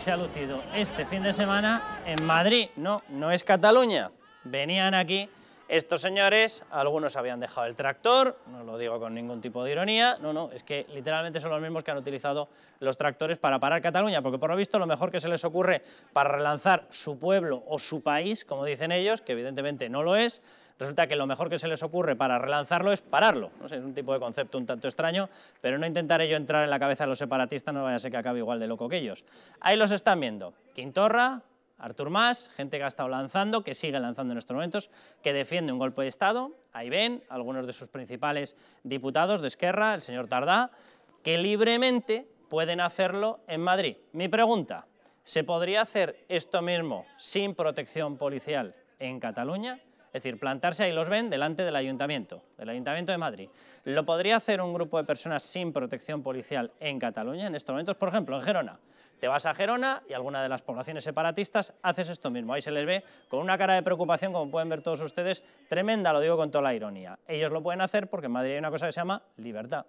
se ha lucido este fin de semana en Madrid. No, no es Cataluña. Venían aquí estos señores, algunos habían dejado el tractor, no lo digo con ningún tipo de ironía, no, no, es que literalmente son los mismos que han utilizado los tractores para parar Cataluña, porque por lo visto lo mejor que se les ocurre para relanzar su pueblo o su país, como dicen ellos, que evidentemente no lo es, resulta que lo mejor que se les ocurre para relanzarlo es pararlo. No es un tipo de concepto un tanto extraño, pero no intentaré yo entrar en la cabeza de los separatistas, no vaya a ser que acabe igual de loco que ellos. Ahí los están viendo, Quintorra, Artur Mas, gente que ha estado lanzando, que sigue lanzando en estos momentos, que defiende un golpe de Estado, ahí ven algunos de sus principales diputados de Esquerra, el señor Tardá, que libremente pueden hacerlo en Madrid. Mi pregunta, ¿se podría hacer esto mismo sin protección policial en Cataluña? Es decir, plantarse ahí los ven delante del ayuntamiento, del ayuntamiento de Madrid. ¿Lo podría hacer un grupo de personas sin protección policial en Cataluña en estos momentos? Por ejemplo, en Gerona. Te vas a Gerona y alguna de las poblaciones separatistas haces esto mismo. Ahí se les ve con una cara de preocupación, como pueden ver todos ustedes, tremenda, lo digo con toda la ironía. Ellos lo pueden hacer porque en Madrid hay una cosa que se llama libertad.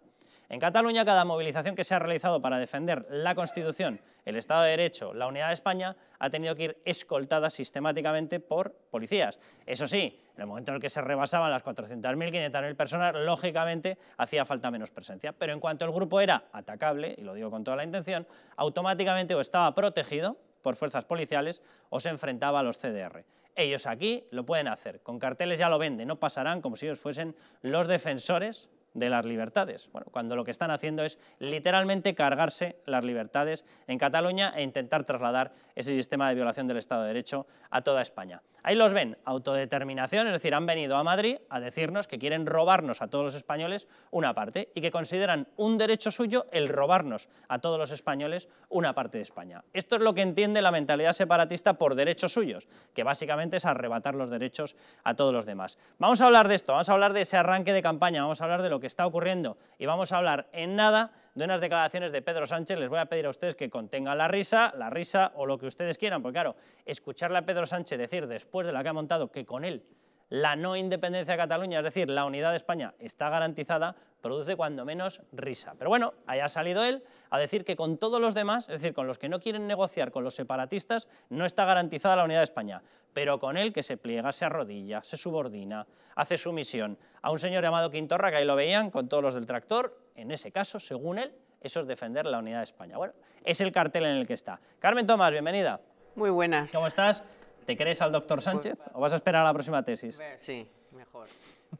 En Cataluña, cada movilización que se ha realizado para defender la Constitución, el Estado de Derecho, la unidad de España, ha tenido que ir escoltada sistemáticamente por policías. Eso sí, en el momento en el que se rebasaban las 400.000, 500.000 personas, lógicamente hacía falta menos presencia. Pero en cuanto el grupo era atacable, y lo digo con toda la intención, automáticamente o estaba protegido por fuerzas policiales o se enfrentaba a los CDR. Ellos aquí lo pueden hacer, con carteles ya lo venden, no pasarán como si ellos fuesen los defensores de las libertades. Bueno, cuando lo que están haciendo es literalmente cargarse las libertades en Cataluña e intentar trasladar ese sistema de violación del Estado de Derecho a toda España. Ahí los ven, autodeterminación, es decir, han venido a Madrid a decirnos que quieren robarnos a todos los españoles una parte y que consideran un derecho suyo el robarnos a todos los españoles una parte de España. Esto es lo que entiende la mentalidad separatista por derechos suyos, que básicamente es arrebatar los derechos a todos los demás. Vamos a hablar de esto, vamos a hablar de ese arranque de campaña, vamos a hablar de lo que está ocurriendo y vamos a hablar en nada de unas declaraciones de Pedro Sánchez. Les voy a pedir a ustedes que contengan la risa, la risa o lo que ustedes quieran, porque claro, escucharle a Pedro Sánchez decir después de la que ha montado que con él la no independencia de Cataluña, es decir, la unidad de España está garantizada, produce cuando menos risa. Pero bueno, haya salido él a decir que con todos los demás, es decir, con los que no quieren negociar con los separatistas, no está garantizada la unidad de España. Pero con él que se pliega, se arrodilla, se subordina, hace sumisión a un señor llamado Quintorra, que ahí lo veían con todos los del tractor, en ese caso, según él, eso es defender la unidad de España. Bueno, es el cartel en el que está. Carmen Tomás, bienvenida. Muy buenas. ¿Cómo estás? ¿Te crees al doctor pues Sánchez o vas a esperar a la próxima tesis? Sí, mejor.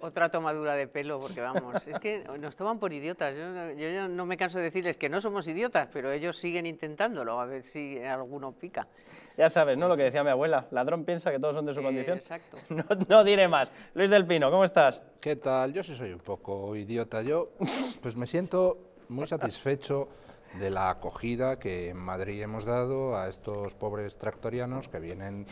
Otra, tomadura de pelo, porque vamos, es que nos toman por idiotas. Yo, no me canso de decirles que no somos idiotas, pero ellos siguen intentándolo, a ver si alguno pica. Ya sabes, ¿no? Lo que decía mi abuela, ladrón piensa que todos son de su eh, condición. Exacto. No, no, diré más. Luis del Pino, ¿cómo estás? ¿Qué tal? Yo sí soy un poco idiota. Yo pues me siento muy satisfecho de la acogida que en Madrid hemos dado a estos pobres tractorianos que vienen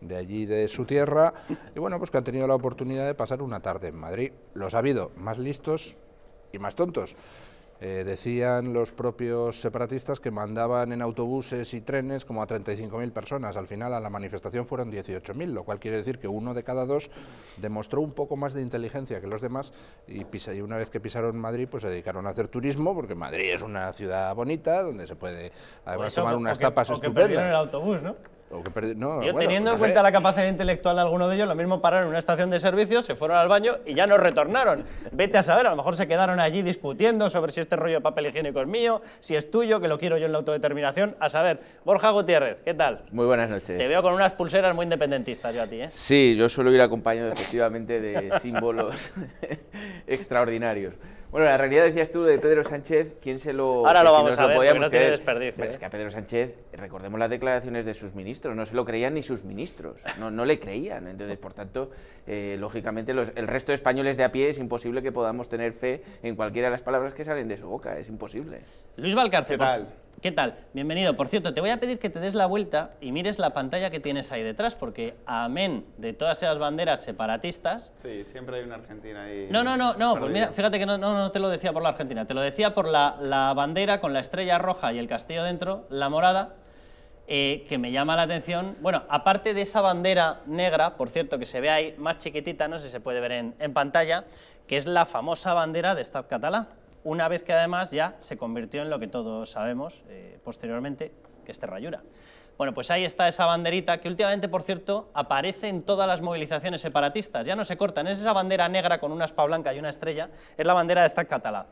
de allí de su tierra y bueno, pues que han tenido la oportunidad de pasar una tarde en Madrid. Los ha habido, más listos y más tontos. Eh, decían los propios separatistas que mandaban en autobuses y trenes como a 35.000 personas. Al final a la manifestación fueron 18.000, lo cual quiere decir que uno de cada dos demostró un poco más de inteligencia que los demás y, una vez que pisaron Madrid pues se dedicaron a hacer turismo porque Madrid es una ciudad bonita donde se puede además tomar unas tapas estupendas. el autobús, ¿no? no, Yo, teniendo en cuenta la capacidad intelectual de alguno de ellos, lo mismo pararon en una estación de servicio, se fueron al baño y ya no retornaron. Vete a saber, a lo mejor se quedaron allí discutiendo sobre si este rollo de papel higiénico es mío, si es tuyo, que lo quiero yo en la autodeterminación. A saber, Borja Gutiérrez, ¿qué tal? Muy buenas noches. Te veo con unas pulseras muy independentistas yo a ti, ¿eh? Sí, yo suelo ir acompañado efectivamente de símbolos extraordinarios. Bueno, la realidad decías tú de Pedro Sánchez, ¿quién se lo... Ahora lo vamos a ver, no tiene desperdicio. es ¿eh? que a Pedro Sánchez, recordemos las declaraciones de sus ministros, no se lo creían ni sus ministros, no, le creían. Entonces, por tanto, eh, lógicamente, el resto de españoles de a pie es imposible que podamos tener fe en cualquiera de las palabras que salen de su boca, es imposible. Luis Valcárcel, ¿Qué tal? Bienvenido. Por cierto, te voy a pedir que te des la vuelta y mires la pantalla que tienes ahí detrás, porque amén de todas esas banderas separatistas... Sí, siempre hay una Argentina ahí... No, no, no, no pues fíjate que no, no, te lo decía por la Argentina, te lo decía por la, bandera con la estrella roja y el castillo dentro, la morada, eh, que me llama la atención. Bueno, aparte de esa bandera negra, por cierto, que se ve ahí más chiquitita, no sé si se puede ver en, pantalla, que es la famosa bandera de Estad Catalá una vez que además ya se convirtió en lo que todos sabemos eh, posteriormente, que es Terrayura. Bueno, pues ahí está esa banderita que últimamente, por cierto, aparece en todas las movilizaciones separatistas, ya no se cortan, es esa bandera negra con una aspa blanca y una estrella, es la bandera de esta catalá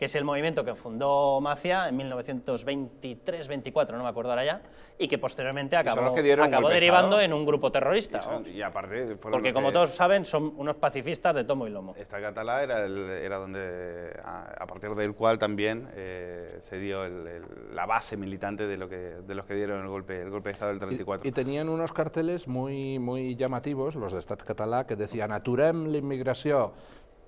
que es el movimiento que fundó Macia en 1923-24, no me acuerdo ahora ya, y que posteriormente acabó, acabó derivando en un grupo terrorista. Y, aparte Porque como todos saben, son unos pacifistas de tomo y lomo. Esta catalá era, el, era donde, a, partir del cual también eh, se dio la base militante de, lo que, de los que dieron el golpe, el golpe de Estado del 34. Y, tenían unos carteles muy, muy llamativos, los de Estat catalá, que decían «Aturem la inmigración»,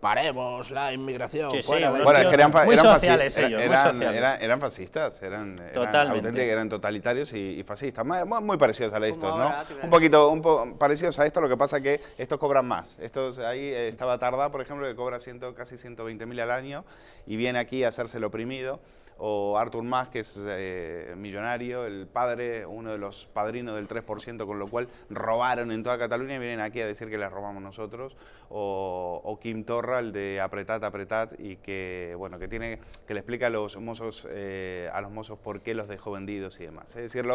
paremos la inmigración. bueno, eran, muy eran sociales ellos, eran, Eran, fascistas, eran, Totalmente. eran, totalitarios y, fascistas, muy, parecidos a esto ¿no? un poquito un parecidos a esto, lo que pasa que estos cobran más. Estos, ahí eh, estaba Tardá, por ejemplo, que cobra ciento, casi 120 mil al año y viene aquí a hacerse el oprimido o Arthur Mas, que es eh, millonario, el padre, uno de los padrinos del 3%, con lo cual robaron en toda Cataluña y vienen aquí a decir que las robamos nosotros, o, Kim Torra, el de apretad, apretad, y que, bueno, que, tiene, que le explica a los mozos, eh, a los mozos por qué los dejó vendidos y demás. Es decir,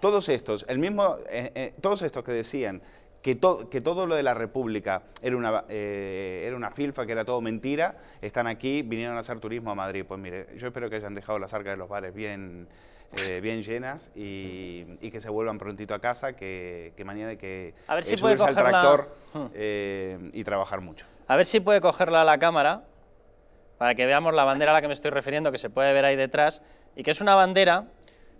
todos estos, el mismo, eh, todos estos que decían que, todo lo de la República eh, era una, filfa, que era todo mentira, están aquí, vinieron a hacer turismo a Madrid. Pues mire, yo espero que hayan dejado las arcas de los bares bien, eh, llenas y, que se vuelvan prontito a casa, que, mañana hay que a ver eh, al tractor hmm. y trabajar mucho. A ver si puede cogerla a la cámara para que veamos la bandera a la que me estoy refiriendo, que se puede ver ahí detrás, y que es una bandera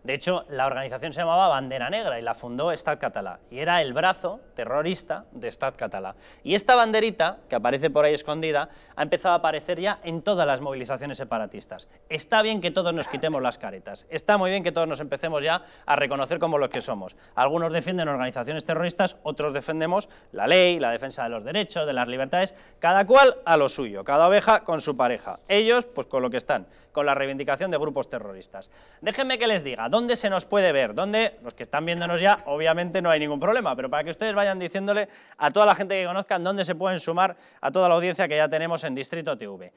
de hecho, la organización se llamaba Bandera Negra y la fundó Estat Catalá, y era el brazo terrorista de Estat Catalá. Y esta banderita, que aparece por ahí escondida, ha empezado a aparecer ya en todas las movilizaciones separatistas. Está bien que todos nos quitemos las caretas, está muy bien que todos nos empecemos ya a reconocer como los que somos. Algunos defienden organizaciones terroristas, otros defendemos la ley, la defensa de los derechos, de las libertades, cada cual a lo suyo, cada oveja con su pareja. Ellos, pues con lo que están, con la reivindicación de grupos terroristas. Déjenme que les diga, ¿Dónde se nos puede ver? ¿Dónde? Los que están viéndonos ya, obviamente no hay ningún problema, pero para que ustedes vayan diciéndole a toda la gente que conozcan dónde se pueden sumar a toda la audiencia que ya tenemos en Distrito TV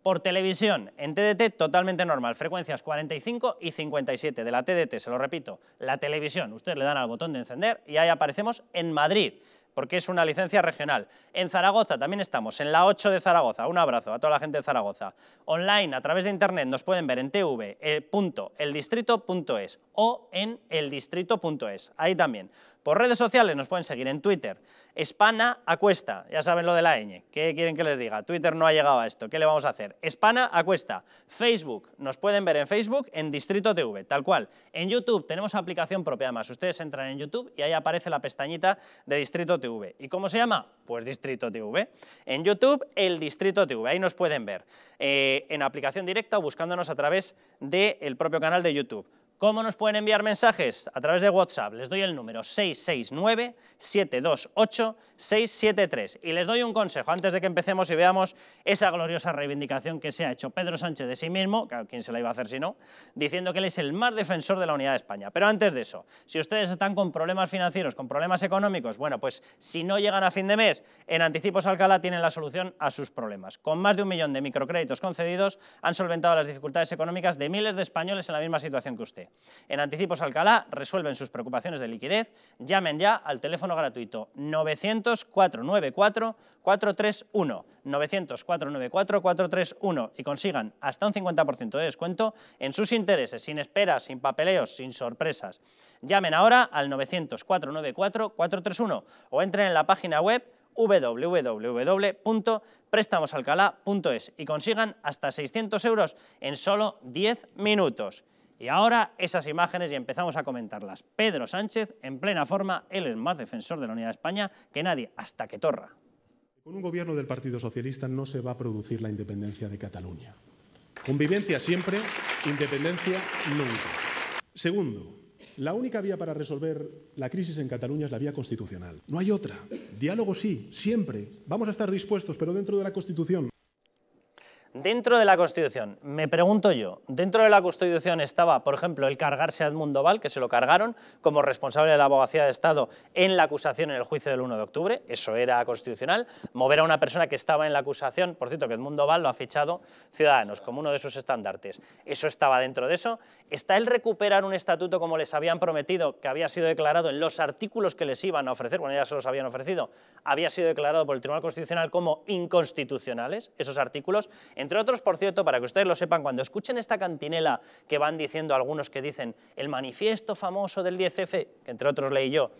por televisión, en TDT totalmente normal, frecuencias 45 y 57 de la TDT, se lo repito, la televisión, ustedes le dan al botón de encender y ahí aparecemos en Madrid, porque es una licencia regional. En Zaragoza también estamos, en la 8 de Zaragoza. Un abrazo a toda la gente de Zaragoza. Online, a través de internet, nos pueden ver en tv.eldistrito.es eh, o en eldistrito.es. Ahí también. Por redes sociales nos pueden seguir en Twitter, Espana acuesta, ya saben lo de la ñ, ¿qué quieren que les diga? Twitter no ha llegado a esto, ¿qué le vamos a hacer? Espana acuesta, Facebook, nos pueden ver en Facebook, en Distrito TV, tal cual. En YouTube tenemos aplicación propia, además, ustedes entran en YouTube y ahí aparece la pestañita de Distrito TV. ¿Y cómo se llama? Pues Distrito TV. En YouTube, el Distrito TV, ahí nos pueden ver. Eh, en aplicación directa o buscándonos a través del propio canal de YouTube. ¿Cómo nos pueden enviar mensajes? A través de WhatsApp. Les doy el número 669-728-673. Y les doy un consejo antes de que empecemos y veamos esa gloriosa reivindicación que se ha hecho Pedro Sánchez de sí mismo, claro, ¿quién se la iba a hacer si no? Diciendo que él es el más defensor de la unidad de España. Pero antes de eso, si ustedes están con problemas financieros, con problemas económicos, bueno, pues si no llegan a fin de mes, en Anticipos Alcalá tienen la solución a sus problemas. Con más de un millón de microcréditos concedidos, han solventado las dificultades económicas de miles de españoles en la misma situación que usted. En Anticipos Alcalá resuelven sus preocupaciones de liquidez. Llamen ya al teléfono gratuito 900-494-431, 900-494-431 y consigan hasta un 50% de descuento en sus intereses, sin esperas, sin papeleos, sin sorpresas. Llamen ahora al 900-494-431 o entren en la página web www.préstamosalcalá.es y consigan hasta 600 euros en solo 10 minutos. Y ahora esas imágenes y empezamos a comentarlas. Pedro Sánchez en plena forma, él es más defensor de la unidad de España que nadie, hasta que torra. Con un gobierno del Partido Socialista no se va a producir la independencia de Cataluña. Convivencia siempre, independencia nunca. Segundo, la única vía para resolver la crisis en Cataluña es la vía constitucional. No hay otra. Diálogo sí, siempre. Vamos a estar dispuestos, pero dentro de la Constitución. Dentro de la Constitución, me pregunto yo, dentro de la Constitución estaba, por ejemplo, el cargarse a Edmundo Val, que se lo cargaron como responsable de la abogacía de Estado en la acusación en el juicio del 1 de octubre, eso era constitucional, mover a una persona que estaba en la acusación, por cierto, que Edmundo Val lo ha fichado Ciudadanos como uno de sus estandartes, eso estaba dentro de eso, está el recuperar un estatuto como les habían prometido, que había sido declarado en los artículos que les iban a ofrecer, bueno, ya se los habían ofrecido, había sido declarado por el Tribunal Constitucional como inconstitucionales, esos artículos, en entre otros, por cierto, para que ustedes lo sepan, cuando escuchen esta cantinela que van diciendo algunos que dicen el manifiesto famoso del 10F, que entre otros leí yo,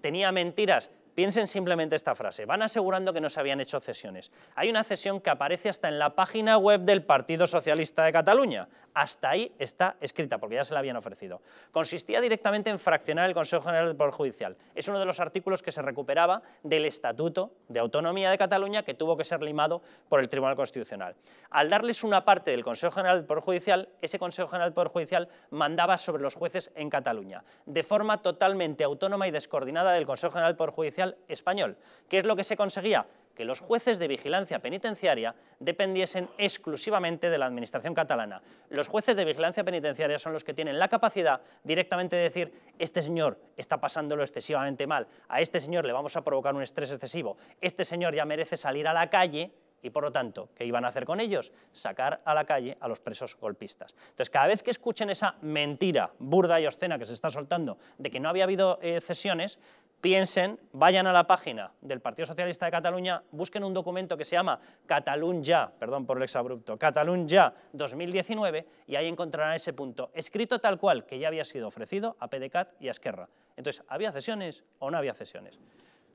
tenía mentiras, Piensen simplemente esta frase. Van asegurando que no se habían hecho cesiones. Hay una cesión que aparece hasta en la página web del Partido Socialista de Cataluña hasta ahí está escrita, porque ya se la habían ofrecido. Consistía directamente en fraccionar el Consejo General del Poder Judicial. Es uno de los artículos que se recuperaba del Estatuto de Autonomía de Cataluña que tuvo que ser limado por el Tribunal Constitucional. Al darles una parte del Consejo General del Poder Judicial, ese Consejo General del Poder Judicial mandaba sobre los jueces en Cataluña, de forma totalmente autónoma y descoordinada del Consejo General del Poder Judicial español. ¿Qué es lo que se conseguía? que los jueces de vigilancia penitenciaria dependiesen exclusivamente de la administración catalana. Los jueces de vigilancia penitenciaria son los que tienen la capacidad directamente de decir este señor está pasándolo excesivamente mal, a este señor le vamos a provocar un estrés excesivo, este señor ya merece salir a la calle y por lo tanto, ¿qué iban a hacer con ellos? Sacar a la calle a los presos golpistas. Entonces, cada vez que escuchen esa mentira burda y obscena que se está soltando de que no había habido eh, cesiones, piensen, vayan a la página del Partido Socialista de Cataluña, busquen un documento que se llama Catalunya, perdón por el exabrupto, Catalunya 2019 y ahí encontrarán ese punto, escrito tal cual, que ya había sido ofrecido a PDCAT y a Esquerra. Entonces, ¿había cesiones o no había cesiones?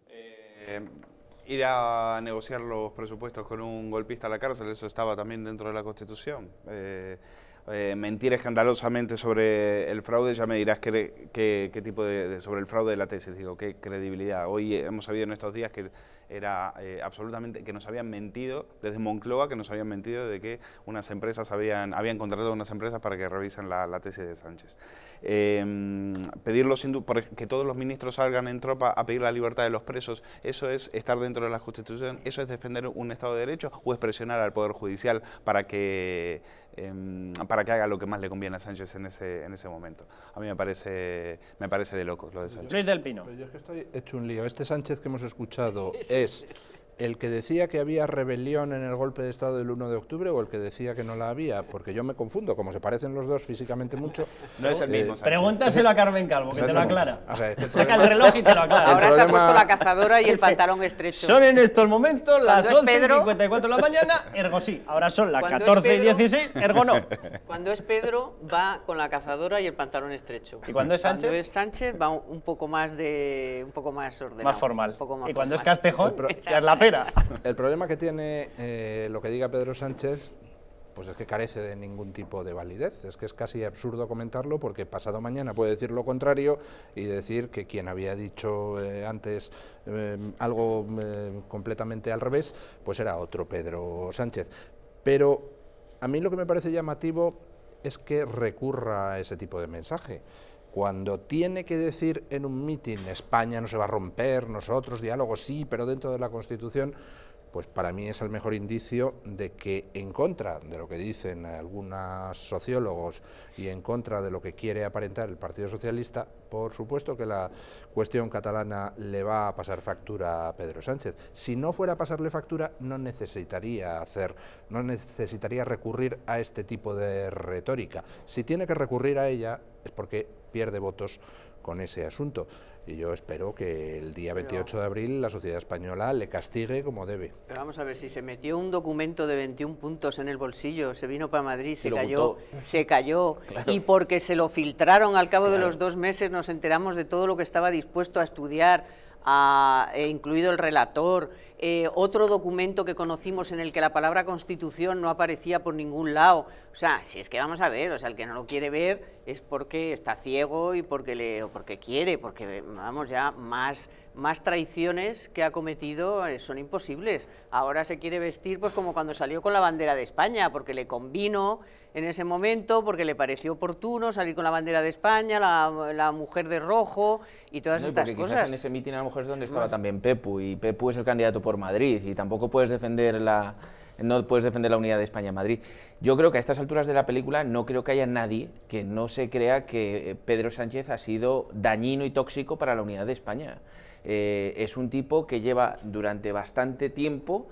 Eh, ir a negociar los presupuestos con un golpista a la cárcel, eso estaba también dentro de la Constitución. Eh, eh, mentir escandalosamente sobre el fraude, ya me dirás qué, qué, tipo de, sobre el fraude de la tesis, digo, qué credibilidad. Hoy hemos sabido en estos días que era eh, absolutamente, que nos habían mentido, desde Moncloa, que nos habían mentido de que unas empresas habían, habían contratado unas empresas para que revisen la, tesis de Sánchez. Em, pedirlo sin los que todos los ministros salgan en tropa a pedir la libertad de los presos, eso es estar dentro de la Constitución, eso es defender un Estado de Derecho o es presionar al Poder Judicial para que em, para que haga lo que más le conviene a Sánchez en ese, en ese momento. A mí me parece, me parece de locos lo de Sánchez. del Pino. hecho un lío. Este Sánchez que hemos escuchado es. el que decía que había rebelión en el golpe de Estado del 1 de octubre o el que decía que no la había, porque yo me confundo, como se parecen los dos físicamente mucho. No es el mismo. Eh, pregúntaselo a Carmen Calvo, que te lo aclara. Saca el reloj y te lo aclara. Ahora se ha puesto la cazadora y el pantalón estrecho. Son en estos momentos las 11.54 de la mañana, ergo sí. Ahora son las 14 y 16, ergo no. Cuando es Pedro, va con la cazadora y el pantalón estrecho. ¿Y cuando es Sánchez? Cuando es Sánchez, va un poco más, de, un poco más ordenado. Más formal. ¿Y cuando es Castejón? ya es la el problema que tiene eh, lo que diga Pedro Sánchez pues es que carece de ningún tipo de validez. Es que es casi absurdo comentarlo porque pasado mañana puede decir lo contrario y decir que quien había dicho eh, antes eh, algo completamente al revés, pues era otro Pedro Sánchez. Pero a mí lo que me parece llamativo es que recurra a ese tipo de mensaje cuando tiene que decir en un mitin España no se va a romper, nosotros diálogo sí, pero dentro de la Constitución, pues para mí es el mejor indicio de que en contra de lo que dicen algunos sociólogos y en contra de lo que quiere aparentar el Partido Socialista, por supuesto que la cuestión catalana le va a pasar factura a Pedro Sánchez. Si no fuera a pasarle factura, no necesitaría hacer, no necesitaría recurrir a este tipo de retórica. Si tiene que recurrir a ella es porque pierde votos con ese asunto. Y yo espero que el día 28 de abril la sociedad española le castigue como debe. Pero vamos a ver, si se metió un documento de 21 puntos en el bolsillo, se vino para Madrid, se, cayó, se cayó, y porque se lo filtraron al cabo de los dos meses nos enteramos de todo lo que estaba dispuesto a estudiar, e incluido el relator, eh, otro documento que conocimos en el que la palabra constitución no aparecía por ningún lado. O sea, si es que vamos a ver, o sea, el que no lo quiere ver es porque está ciego y porque, porque quiere, porque vamos ya más, más traiciones que ha cometido eh, son imposibles. Ahora se quiere vestir pues como cuando salió con la bandera de España, porque le convino en ese momento, porque le pareció oportuno salir con la bandera de España, la, mujer de rojo y todas estas cosas. en ese mitin a lo mejor es donde estaba también Pepu y Pepu es el candidato por Madrid y tampoco puedes defender la no puedes defender la unidad de España en Madrid. Yo creo que a estas alturas de la película no creo que haya nadie que no se crea que eh, Pedro Sánchez ha sido dañino y tóxico para la unidad de España. Eh, es un tipo que lleva durante bastante tiempo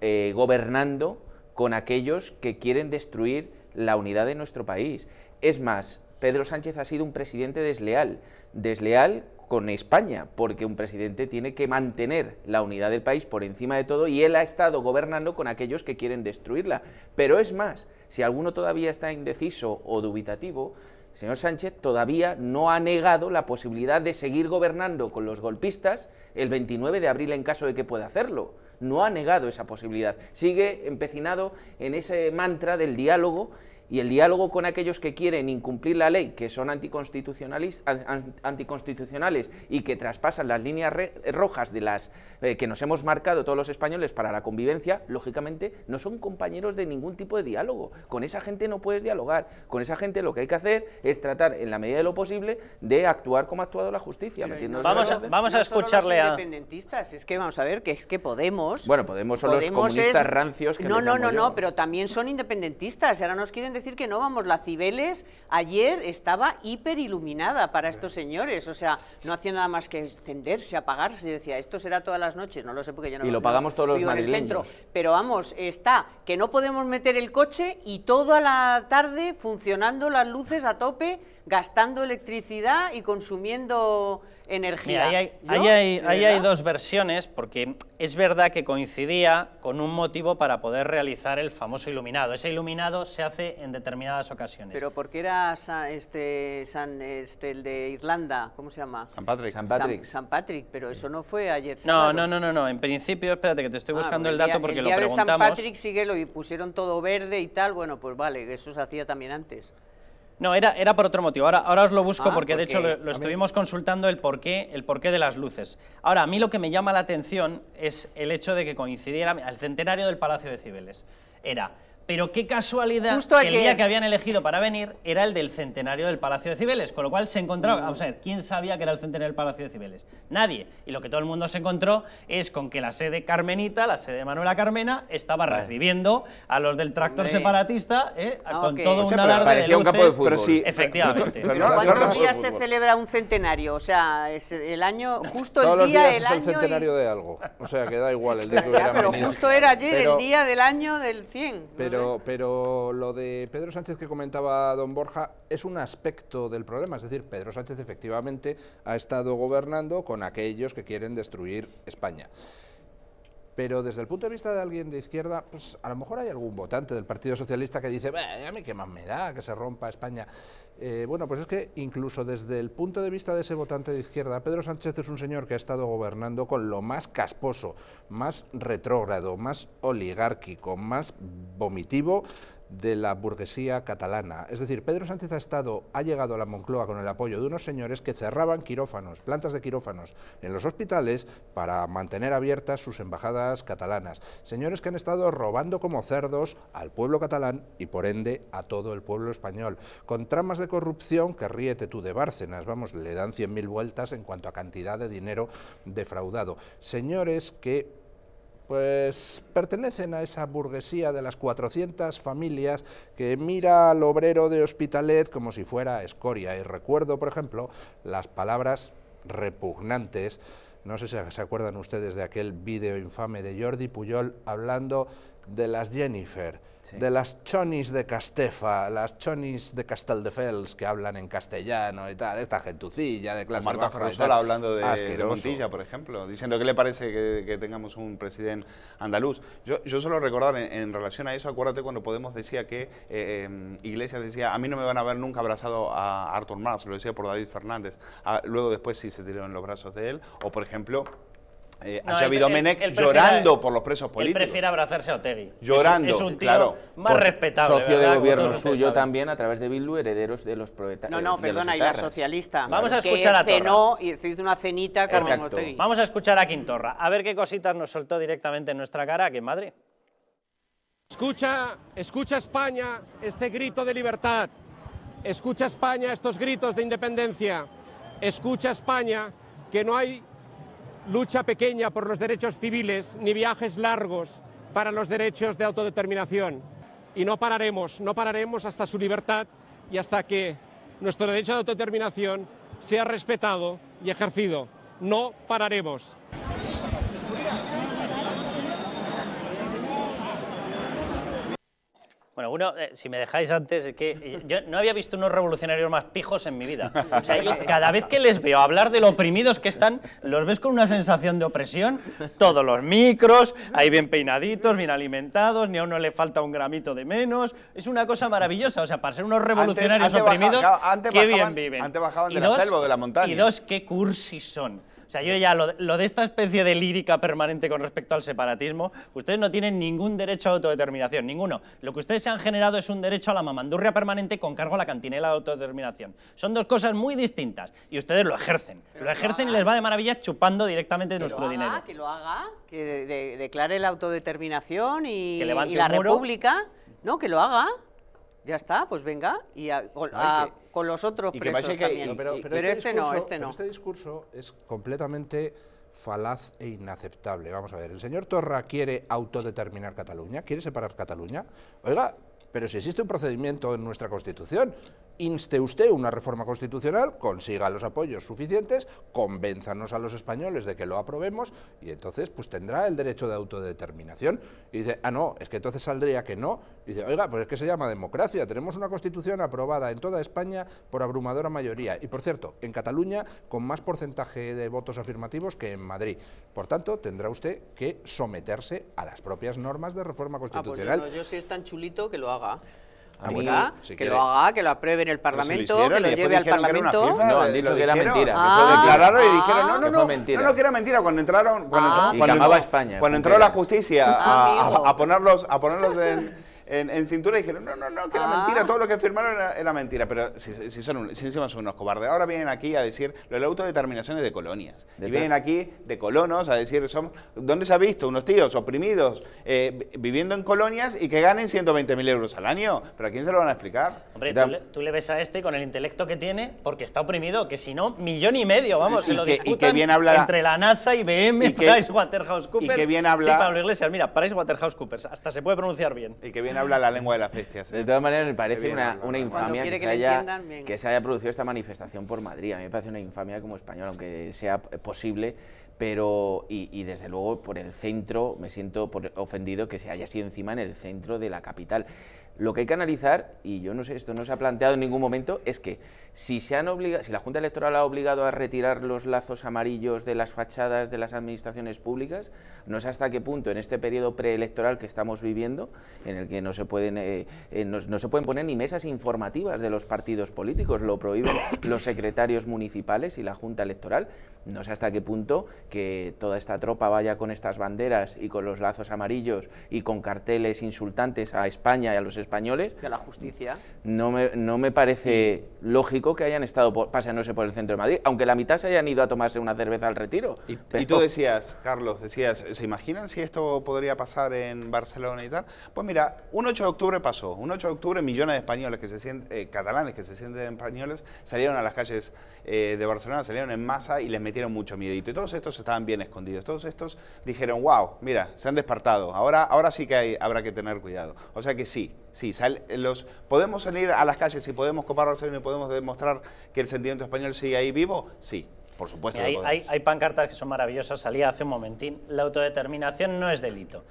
eh, gobernando con aquellos que quieren destruir la unidad de nuestro país. Es más, Pedro Sánchez ha sido un presidente desleal, desleal con España, porque un presidente tiene que mantener la unidad del país por encima de todo y él ha estado gobernando con aquellos que quieren destruirla. Pero es más, si alguno todavía está indeciso o dubitativo, señor Sánchez todavía no ha negado la posibilidad de seguir gobernando con los golpistas el 29 de abril en caso de que pueda hacerlo. No ha negado esa posibilidad. Sigue empecinado en ese mantra del diálogo y el diálogo con aquellos que quieren incumplir la ley, que son anticonstitucionales, anticonstitucionales y que traspasan las líneas rojas de las eh, que nos hemos marcado todos los españoles para la convivencia, lógicamente no son compañeros de ningún tipo de diálogo. Con esa gente no puedes dialogar. Con esa gente lo que hay que hacer es tratar, en la medida de lo posible, de actuar como ha actuado la justicia. vamos, a, vamos a escucharle a... independentistas, es que vamos a ver, que es que Podemos... Bueno, Podemos son los comunistas rancios que No, no, no, no, pero también son independentistas, ahora nos quieren decir que no, vamos, la Cibeles ayer estaba hiperiluminada para estos señores, o sea, no hacía nada más que encenderse, apagarse, yo decía, esto será todas las noches, no lo sé porque yo no... Y lo pagamos todos los madrileños. pero vamos, está, que no podemos meter el coche y toda la tarde funcionando las luces a tope gastando electricidad y consumiendo energía. ahí, hay, dos versiones, porque es verdad que coincidía con un motivo para poder realizar el famoso iluminado. Ese iluminado se hace en determinadas ocasiones. Pero porque era este, San, este, el de Irlanda, ¿cómo se llama? San Patrick. San Patrick, pero eso no fue ayer. No, no, no, no, no, en principio, espérate que te estoy ah, buscando pues el, dato porque el lo preguntamos. De San Patrick sigue lo y pusieron todo verde y tal, bueno, pues vale, eso se hacía también antes. No, era, era por otro motivo. Ahora, ahora os lo busco ah, porque de hecho lo, estuvimos consultando el porqué, el porqué de las luces. Ahora, a mí lo que me llama la atención es el hecho de que coincidiera al centenario del Palacio de Cibeles. Era pero qué casualidad que el día que habían elegido para venir era el del centenario del Palacio de Cibeles, con lo cual se encontraba, mm. vamos a ver, ¿quién sabía que era el centenario del Palacio de Cibeles? Nadie. Y lo que todo el mundo se encontró es con que la sede carmenita, la sede de Manuela Carmena, estaba recibiendo a los del tractor separatista ¿eh? ah, con todo un alarde de campo de Efectivamente. ¿Cuántos días se celebra un centenario? O sea, el año, justo el día, es el centenario de algo. O sea, que da igual el día que Pero justo era ayer el día del año del 100 pero, lo de Pedro Sánchez que comentaba don Borja es un aspecto del problema. Es decir, Pedro Sánchez efectivamente ha estado gobernando con aquellos que quieren destruir España. Pero desde el punto de vista de alguien de izquierda, pues a lo mejor hay algún votante del Partido Socialista que dice, a mí qué más me da que se rompa España. Eh, bueno, pues es que incluso desde el punto de vista de ese votante de izquierda, Pedro Sánchez es un señor que ha estado gobernando con lo más casposo, más retrógrado, más oligárquico, más vomitivo de la burguesía catalana. Es decir, Pedro Sánchez ha estado, ha llegado a la Moncloa con el apoyo de unos señores que cerraban quirófanos, plantas de quirófanos en los hospitales para mantener abiertas sus embajadas catalanas. Señores que han estado robando como cerdos al pueblo catalán y por ende a todo el pueblo español, con tramas de corrupción que ríete tú de Bárcenas, vamos, le dan 100.000 vueltas en cuanto a cantidad de dinero defraudado. Señores que pues pertenecen a esa burguesía de las 400 familias que mira al obrero de Hospitalet como si fuera escoria. Y recuerdo, por ejemplo, las palabras repugnantes, no sé si se acuerdan ustedes de aquel vídeo infame de Jordi Puyol hablando de las Jennifer de las chonis de Castefa, las chonis de Casteldefels que hablan en castellano y tal, esta gentucilla de clase Marta hablando de, Montilla, por ejemplo, diciendo que le parece que, tengamos un presidente andaluz. Yo, solo recordar en, relación a eso, acuérdate cuando Podemos decía que eh, eh, Iglesias decía, a mí no me van a ver nunca abrazado a Arthur Mas, lo decía por David Fernández, ah, luego después sí se tiró en los brazos de él, o por ejemplo eh, habido a llorando por los presos políticos. Él prefiere abrazarse a Otegui. Llorando, es, un tío más respetable. Socio ¿verdad? de gobierno suyo también, a través de Bildu, herederos de los proletarios. No, eh, no, perdona, y la socialista. Vamos a escuchar a Torra. y hizo una cenita con Otegi. Vamos a escuchar a Quintorra, a ver qué cositas nos soltó directamente en nuestra cara ¡Qué madre? Escucha, escucha España este grito de libertad. Escucha España estos gritos de independencia. Escucha España que no hay lucha pequeña por los derechos civiles ni viajes largos para los derechos de autodeterminación. Y no pararemos, no pararemos hasta su libertad y hasta que nuestro derecho de autodeterminación sea respetado y ejercido. No pararemos. Bueno, uno, eh, si me dejáis antes, es que eh, yo no había visto unos revolucionarios más pijos en mi vida. O sea, cada vez que les veo hablar de lo oprimidos que están, los ves con una sensación de opresión, todos los micros, ahí bien peinaditos, bien alimentados, ni a uno le falta un gramito de menos. Es una cosa maravillosa, o sea, para ser unos revolucionarios oprimidos, qué bien viven. Antes bajaban de la selva o de la montaña. Y dos, qué cursis son. O sea, yo ya lo, de esta especie de lírica permanente con respecto al separatismo, ustedes no tienen ningún derecho a autodeterminación, ninguno. Lo que ustedes se han generado es un derecho a la mamandurria permanente con cargo a la cantinela de autodeterminación. Son dos cosas muy distintas y ustedes lo ejercen. lo ejercen y les va de maravilla chupando directamente nuestro lo haga, Que lo haga, que declare la autodeterminación y, la república. No, que lo haga. Ya está, pues venga, y con, los otros también. pero, este, este no, este no. este discurso es completamente falaz e inaceptable. Vamos a ver, el señor Torra quiere autodeterminar Cataluña, quiere separar Cataluña. Oiga, pero si existe un procedimiento en nuestra Constitución inste usted una reforma constitucional, consiga los apoyos suficientes, convénzanos a los españoles de que lo aprobemos y entonces pues tendrá el derecho de autodeterminación. Y dice, ah no, es que entonces saldría que no. Y dice, oiga, pues es que se llama democracia, tenemos una constitución aprobada en toda España por abrumadora mayoría y por cierto, en Cataluña con más porcentaje de votos afirmativos que en Madrid. Por tanto, tendrá usted que someterse a las propias normas de reforma ah, pues constitucional. Ah, yo, no, yo si es tan chulito que lo haga que lo haga, que lo apruebe en el Parlamento, que lo lleve al Parlamento. no, han dicho que era ah. mentira. declararon y dijeron, no, ah, no, no, no, que era mentira. Cuando entraron, cuando, ah. entró, España, cuando entró la justicia a, ponerlos, a ponerlos en, en, cintura dijeron, no, no, no, que era ah. mentira, todo lo que firmaron era, mentira. Pero si, son encima son unos cobardes. Ahora vienen aquí a decir, lo de la autodeterminación es de colonias. y vienen aquí de colonos a decir, son, ¿dónde se ha visto? Unos tíos oprimidos eh, viviendo en colonias y que ganen 120.000 mil euros al año. ¿Pero a quién se lo van a explicar? Hombre, tú le, ves a este con el intelecto que tiene porque está oprimido, que si no, millón y medio, vamos, y se que, lo entre la NASA, y BM, que, Waterhouse Coopers. Y que bien habla... Sí, Pablo Iglesias, mira, Price Waterhouse Coopers, hasta se puede pronunciar bien. Y que bien habla la lengua de las bestias. De ¿eh? todas maneras, me parece una, infamia que, se haya, producido esta manifestación por Madrid. A mí me parece una infamia como español, aunque sea posible pero y, desde luego por el centro me siento ofendido que se haya sido encima en el centro de la capital. Lo que hay que analizar, y yo no sé, esto no se ha planteado en ningún momento, es que si, se han obligado, si la Junta Electoral ha obligado a retirar los lazos amarillos de las fachadas de las administraciones públicas, no sé hasta qué punto en este periodo preelectoral que estamos viviendo, en el que no se pueden, eh, eh, no se pueden poner ni mesas informativas de los partidos políticos, lo prohíben los secretarios municipales y la Junta Electoral, no sé hasta qué punto que toda esta tropa vaya con estas banderas y con los lazos amarillos y con carteles insultantes a España y a los españoles. De la justicia. No me, no me parece lógico que hayan estado paseándose por el centro de Madrid, aunque la mitad se hayan ido a tomarse una cerveza al retiro. Y, tú decías, Carlos, decías, ¿se imaginan si esto podría pasar en Barcelona y tal? Pues mira, un 8 de octubre pasó. Un 8 de octubre millones de españoles que se sienten, eh, catalanes que se sienten españoles salieron a las calles eh, de Barcelona salieron en masa y les metieron mucho miedito. Y todos estos estaban bien escondidos. Todos estos dijeron, wow, mira, se han despertado. Ahora, ahora sí que habrá que tener cuidado. O sea que sí, sí, sal, los, podemos salir a las calles y podemos copar Barcelona y podemos demostrar que el sentimiento español sigue ahí vivo. Sí, por supuesto. Hay, hay, pancartas que son maravillosas. Salía hace un momentín. La autodeterminación no es delito.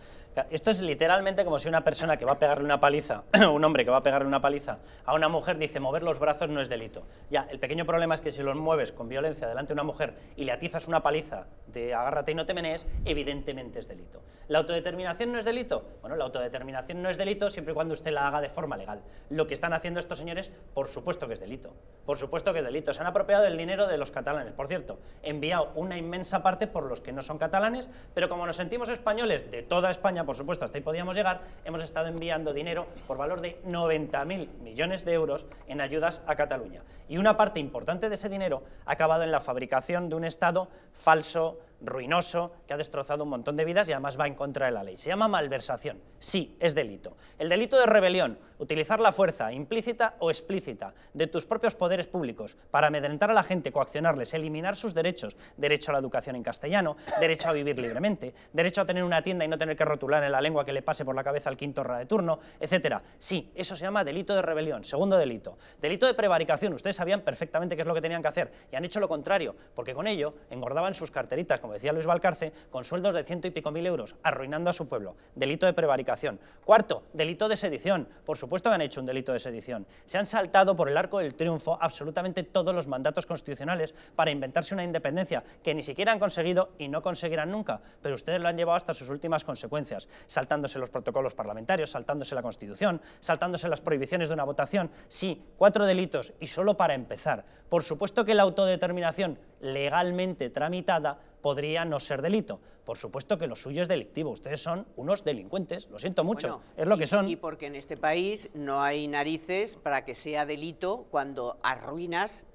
Esto es literalmente como si una persona que va a pegarle una paliza, un hombre que va a pegarle una paliza a una mujer dice mover los brazos no es delito. Ya, el pequeño problema es que si los mueves con violencia delante de una mujer y le atizas una paliza de agárrate y no te menees, evidentemente es delito. ¿La autodeterminación no es delito? Bueno, la autodeterminación no es delito siempre y cuando usted la haga de forma legal. Lo que están haciendo estos señores, por supuesto que es delito. Por supuesto que es delito. Se han apropiado el dinero de los catalanes. Por cierto, enviado una inmensa parte por los que no son catalanes, pero como nos sentimos españoles de toda España por supuesto, hasta ahí podíamos llegar, hemos estado enviando dinero por valor de 90.000 millones de euros en ayudas a Cataluña. Y una parte importante de ese dinero ha acabado en la fabricación de un Estado falso, ruinoso, que ha destrozado un montón de vidas y además va en contra de la ley. Se llama malversación. Sí, es delito. El delito de rebelión, utilizar la fuerza, implícita o explícita, de tus propios poderes públicos para amedrentar a la gente, coaccionarles, eliminar sus derechos, derecho a la educación en castellano, derecho a vivir libremente, derecho a tener una tienda y no tener que rotular en la lengua que le pase por la cabeza al quintorra de turno, etcétera. Sí, eso se llama delito de rebelión. Segundo delito. Delito de prevaricación. Ustedes sabían perfectamente qué es lo que tenían que hacer y han hecho lo contrario, porque con ello engordaban sus carteritas, como decía Luis Valcarce, con sueldos de ciento y pico mil euros, arruinando a su pueblo. Delito de prevaricación. Cuarto, delito de sedición. Por supuesto que han hecho un delito de sedición. Se han saltado por el arco del triunfo absolutamente todos los mandatos constitucionales para inventarse una independencia que ni siquiera han conseguido y no conseguirán nunca, pero ustedes lo han llevado hasta sus últimas consecuencias, saltándose los protocolos parlamentarios, saltándose la Constitución, saltándose las prohibiciones de una votación. Sí, cuatro delitos y solo para empezar. Por supuesto que la autodeterminación legalmente tramitada podría no ser delito. Por supuesto que lo suyo es delictivo, ustedes son unos delincuentes, lo siento mucho, es lo que son. Y porque en este país no hay narices para que sea delito cuando arruinas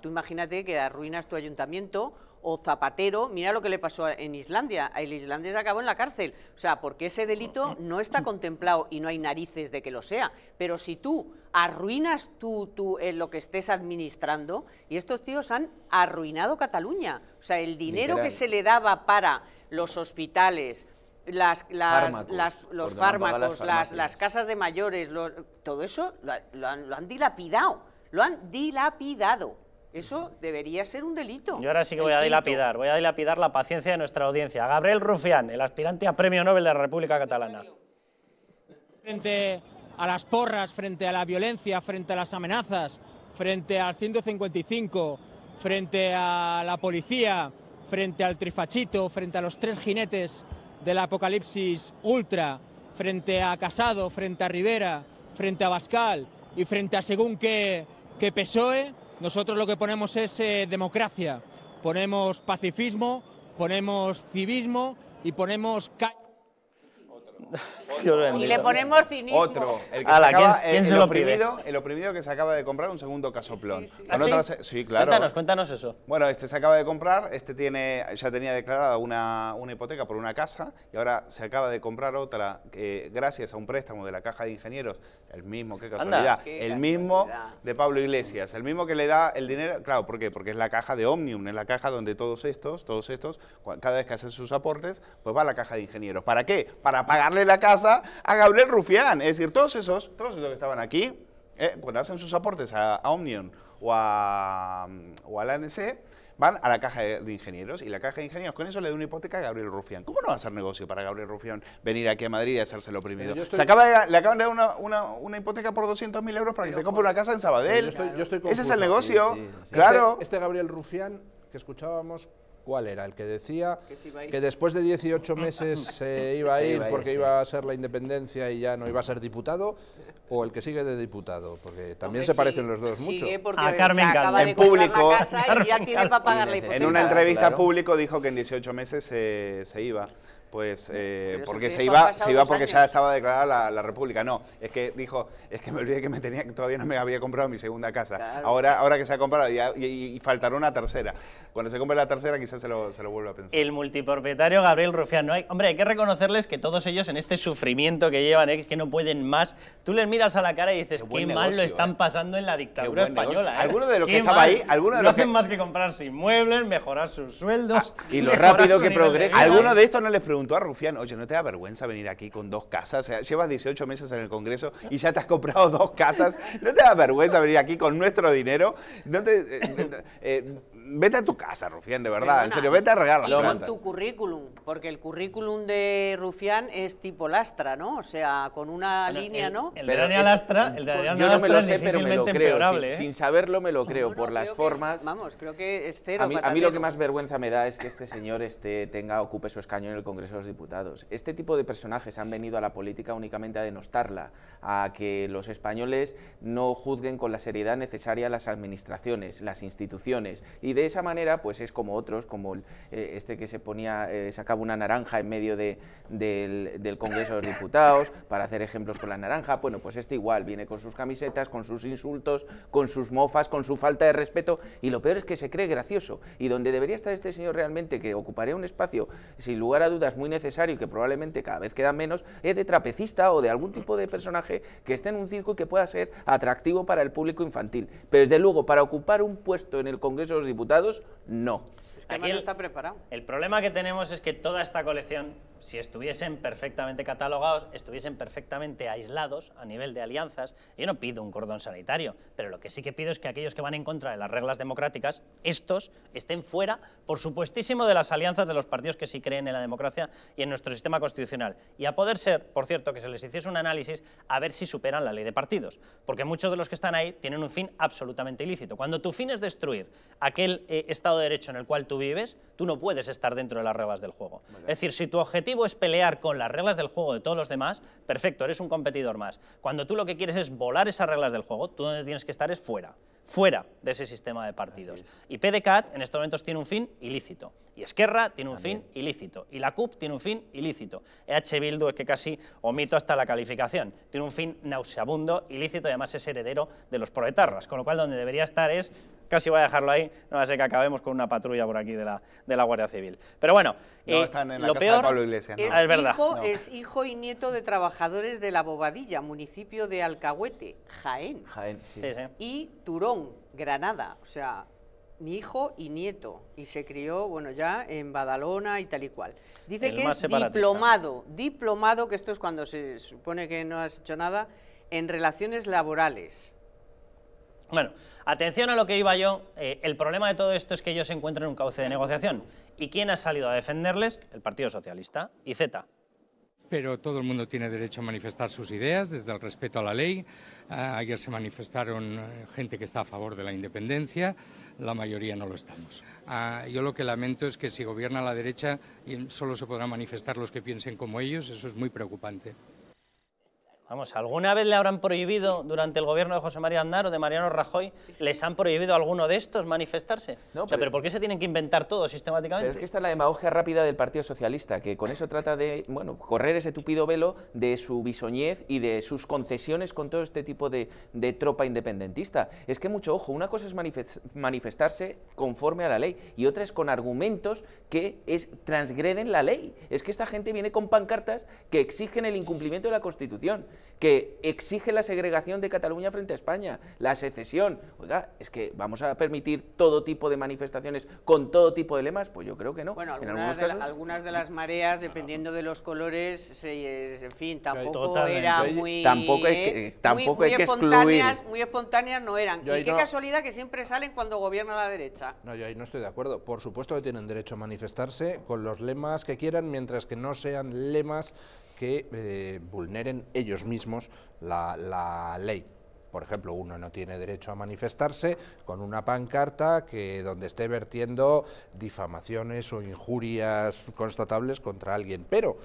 tú imagínate que arruinas tu ayuntamiento o Zapatero, mira lo que le pasó en Islandia, el se acabó en la cárcel, o sea, porque ese delito no está contemplado y no hay narices de que lo sea, pero si tú arruinas tú, tú en eh, lo que estés administrando, y estos tíos han arruinado Cataluña, o sea, el dinero que se le daba para los hospitales, las, las, los fármacos, las, casas de mayores, todo eso lo han dilapidado. Lo han dilapidado. Eso debería ser un delito. Yo ahora sí que voy a dilapidar, voy a dilapidar la paciencia de nuestra audiencia. Gabriel Rufián, el aspirante a Premio Nobel de la República Catalana. Frente a las porras, frente a la violencia, frente a las amenazas, frente al 155, frente a la policía, frente al trifachito, frente a los tres jinetes del apocalipsis ultra, frente a Casado, frente a Rivera, frente a Bascal y frente a según qué que PSOE. Nosotros lo que ponemos es eh, democracia, ponemos pacifismo, ponemos civismo y ponemos... Y le ponemos cinismo. Otro. El que ¿quién- se lo pide? el oprimido que se acaba de comprar un segundo casoplón. ¿Ah, sí? claro. Cuéntanos, cuéntanos eso. Bueno, este se acaba de comprar, este tiene, ya tenía declarada una, hipoteca por una casa y ahora se acaba de comprar otra que gracias a un préstamo de la Caja de Ingenieros, el mismo, qué casualidad, el mismo de Pablo Iglesias, el mismo que le da el dinero, claro, ¿por qué? Porque es la caja de Omnium, es la caja donde todos estos, todos estos, cada vez que hacen sus aportes, pues va a la Caja de Ingenieros. ¿Para qué? Para pagar la casa a Gabriel Rufián. Es decir, todos esos, todos esos que estaban aquí, eh, cuando hacen sus aportes a, Omnium o a, mm, o la ANC, van a la caja de, ingenieros y la caja de ingenieros con eso le da una hipoteca a Gabriel Rufián. ¿Cómo no va a ser negocio para Gabriel Rufián venir aquí a Madrid y hacerse lo oprimido? Se acaba le acaban de dar una, una, una hipoteca por 200.000 mil euros para que se compre una casa en Sabadell. Ese es el negocio. Claro. Este, este Gabriel Rufián que escuchábamos ¿Cuál era? El que decía que, después de 18 meses se iba a ir porque iba a ser la independencia y ya no iba a ser diputado, o el que sigue de diputado, porque también se parecen los dos mucho. a Carmen En público, en una entrevista público dijo que en 18 meses se, se iba pues eh, porque se iba, se iba porque ya estaba declarada la, República. No, es que dijo, es que me olvidé que me tenía, todavía no me había comprado mi segunda casa. Ahora, ahora que se ha comprado y, faltará una tercera. Cuando se compre la tercera quizás se lo, se lo vuelva a pensar. El multipropietario Gabriel Rufián, no hombre, hay que reconocerles que todos ellos en este sufrimiento que llevan, ¿eh? es que no pueden más, tú les miras a la cara y dices, qué, mal lo están ¿eh? pasando en la dictadura española. Algunos de los que estaba ahí, algunos de no hacen más que comprarse inmuebles, mejorar sus sueldos ah, y lo rápido que progresan. Algunos de estos no les preguntan preguntó a Rufián, oye, ¿no te da vergüenza venir aquí con dos casas? O sea, llevas 18 meses en el Congreso y ya te has comprado dos casas. ¿No te da vergüenza venir aquí con nuestro dinero? ¿No te, eh, eh, eh, vete a tu casa, Rufián, de verdad, en serio, vete a regar Y con tu currículum, porque el currículum de Rufián es tipo lastra, ¿no? O sea, con una línea, ¿no? El de Lastra, el de Adrián Yo no me lo sé, pero me lo creo. ¿eh? Sin, saberlo me lo creo, por las formas. vamos, creo que es cero. A mí, lo que más vergüenza me da es que este señor este, tenga, ocupe su escaño en el Congreso de los Diputados. Este tipo de personajes han venido a la política únicamente a denostarla, a que los españoles no juzguen con la seriedad necesaria las administraciones, las instituciones y de esa manera, pues es como otros, como el, eh, este que se ponía, eh, sacaba una naranja en medio de, del, del, Congreso de los Diputados para hacer ejemplos con la naranja. Bueno, pues este igual, viene con sus camisetas, con sus insultos, con sus mofas, con su falta de respeto y lo peor es que se cree gracioso. Y donde debería estar este señor realmente, que ocuparía un espacio sin lugar a dudas muy necesario y que probablemente cada vez queda menos, es de trapecista o de algún tipo de personaje que esté en un circo y que pueda ser atractivo para el público infantil. Pero desde luego, para ocupar un puesto en el Congreso de los Diputados, no. está preparado. el problema que tenemos es que toda esta colección si estuviesen perfectamente catalogados, estuviesen perfectamente aislados a nivel de alianzas, yo no pido un cordón sanitario, pero lo que sí que pido es que aquellos que van en contra de las reglas democráticas, estos estén fuera, por supuestísimo, de las alianzas de los partidos que sí creen en la democracia y en nuestro sistema constitucional. Y a poder ser, por cierto, que se les hiciese un análisis a ver si superan la ley de partidos, porque muchos de los que están ahí tienen un fin absolutamente ilícito. Cuando tu fin es destruir aquel eh, Estado de Derecho en el cual tú vives, tú no puedes estar dentro de las reglas del juego. Es decir, si tu objetivo es pelear con las reglas del juego de todos los demás, perfecto, eres un competidor más. Cuando tú lo que quieres es volar esas reglas del juego, tú donde tienes que estar es fuera, fuera de ese sistema de partidos. Y PDCAT en estos momentos tiene un fin ilícito. Y Esquerra tiene un fin ilícito. Y la CUP tiene un fin ilícito. EH Bildu es que casi omito hasta la calificación. Tiene un fin nauseabundo, ilícito y además es heredero de los proetarras. Con lo cual donde debería estar es casi voy a dejarlo ahí, no va a ser que acabemos con una patrulla por aquí de la, de la Guardia Civil. Pero bueno, lo peor es, Hijo, Es hijo y nieto de trabajadores de La Bobadilla, municipio de Alcahuete, Jaén. Y Turón, Granada, o sea, mi hijo y nieto, y se crió, bueno, ya en Badalona y tal y cual. Dice que es diplomado, diplomado, que esto es cuando se supone que no has hecho nada, en relaciones laborales. Bueno, atención a lo que iba yo. Eh, el problema de todo esto es que ellos se encuentran en un cauce de negociación. ¿Y quién ha salido a defenderles? El Partido Socialista y Z. Pero todo el mundo tiene derecho a manifestar sus ideas desde el respeto a la ley. Ah, ayer se manifestaron eh, gente que está a favor de la independencia, la mayoría no lo estamos. Ah, yo lo que lamento es que si gobierna la derecha solo se podrán manifestar los que piensen como ellos, eso es muy preocupante. Vamos, ¿alguna vez le habrán prohibido durante el gobierno de José María Aznar o de Mariano Rajoy, les han prohibido a alguno de estos manifestarse? o pero, por qué se tienen que inventar todo sistemáticamente? Pero es que esta es la demagogia rápida del Partido Socialista, que con eso trata de, bueno, correr ese tupido velo de su bisoñez y de sus concesiones con todo este tipo de, tropa independentista. Es que mucho ojo, una cosa es manifestarse conforme a la ley y otra es con argumentos que es, transgreden la ley. Es que esta gente viene con pancartas que exigen el incumplimiento de la Constitución que exige la segregación de Cataluña frente a España, la secesión. Oiga, es que vamos a permitir todo tipo de manifestaciones con todo tipo de lemas, pues yo creo que no. Bueno, algunas, de, las mareas, dependiendo de los colores, eh, en fin, tampoco eran muy tampoco hay que, muy, Muy espontáneas no eran. y qué casualidad que siempre salen cuando gobierna la derecha. No, yo ahí no estoy de acuerdo. Por supuesto que tienen derecho a manifestarse con los lemas que quieran, mientras que no sean lemas que eh, vulneren ellos mismos la, la ley por ejemplo, uno no tiene derecho a manifestarse con una pancarta que donde esté vertiendo difamaciones o injurias constatables contra alguien, pero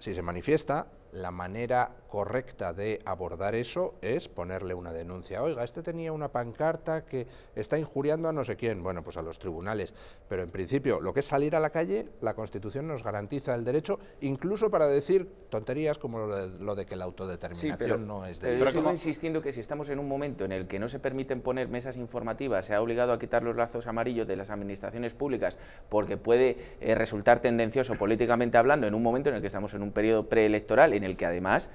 si se manifiesta la manera correcta de abordar eso es ponerle una denuncia. Oiga, este tenía una pancarta que está injuriando a no sé quién. Bueno, pues a los tribunales. Pero en principio, lo que es salir a la calle, la Constitución nos garantiza el derecho, incluso para decir tonterías como lo de, que la autodeterminación no es derecho. Pero yo sigo insistiendo que si estamos en un momento en el que no se permiten poner mesas informativas, se ha obligado a quitar los lazos amarillos de las administraciones públicas porque puede eh, resultar tendencioso políticamente hablando en un momento en el que estamos en un periodo preelectoral, en el que además,